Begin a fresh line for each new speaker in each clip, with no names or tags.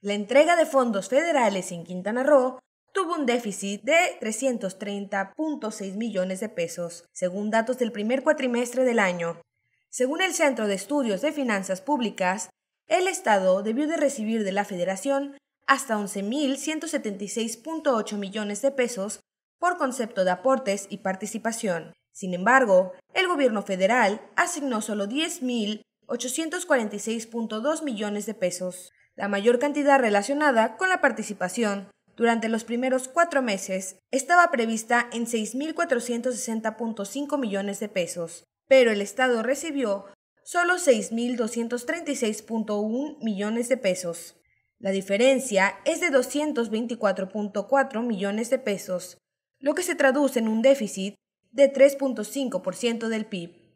La entrega de fondos federales en Quintana Roo tuvo un déficit de 330.6 millones de pesos, según datos del primer cuatrimestre del año. Según el Centro de Estudios de Finanzas Públicas, el Estado debió de recibir de la Federación hasta 11.176.8 millones de pesos por concepto de aportes y participación. Sin embargo, el gobierno federal asignó solo 10.000 846.2 millones de pesos, la mayor cantidad relacionada con la participación. Durante los primeros cuatro meses estaba prevista en 6.460.5 millones de pesos, pero el Estado recibió solo 6.236.1 millones de pesos. La diferencia es de 224.4 millones de pesos, lo que se traduce en un déficit de 3.5% del PIB.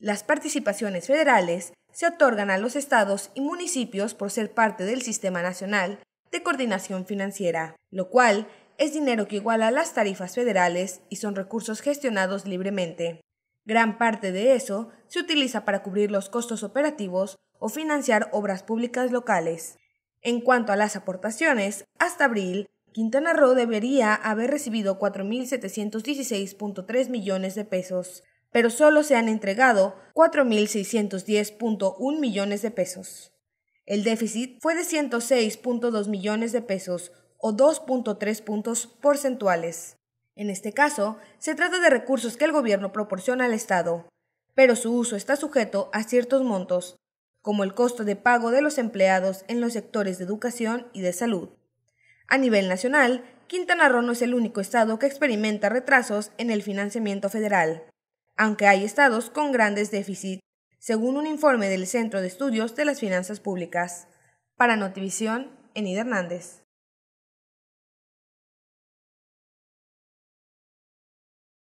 Las participaciones federales se otorgan a los estados y municipios por ser parte del Sistema Nacional de Coordinación Financiera, lo cual es dinero que iguala las tarifas federales y son recursos gestionados libremente. Gran parte de eso se utiliza para cubrir los costos operativos o financiar obras públicas locales. En cuanto a las aportaciones, hasta abril, Quintana Roo debería haber recibido 4.716.3 millones de pesos, pero solo se han entregado 4.610.1 millones de pesos. El déficit fue de 106.2 millones de pesos o 2.3 puntos porcentuales. En este caso, se trata de recursos que el gobierno proporciona al Estado, pero su uso está sujeto a ciertos montos, como el costo de pago de los empleados en los sectores de educación y de salud. A nivel nacional, Quintana Roo no es el único estado que experimenta retrasos en el financiamiento federal aunque hay estados con grandes déficits, según un informe del Centro de Estudios de las Finanzas Públicas. Para Notivisión, Enid Hernández.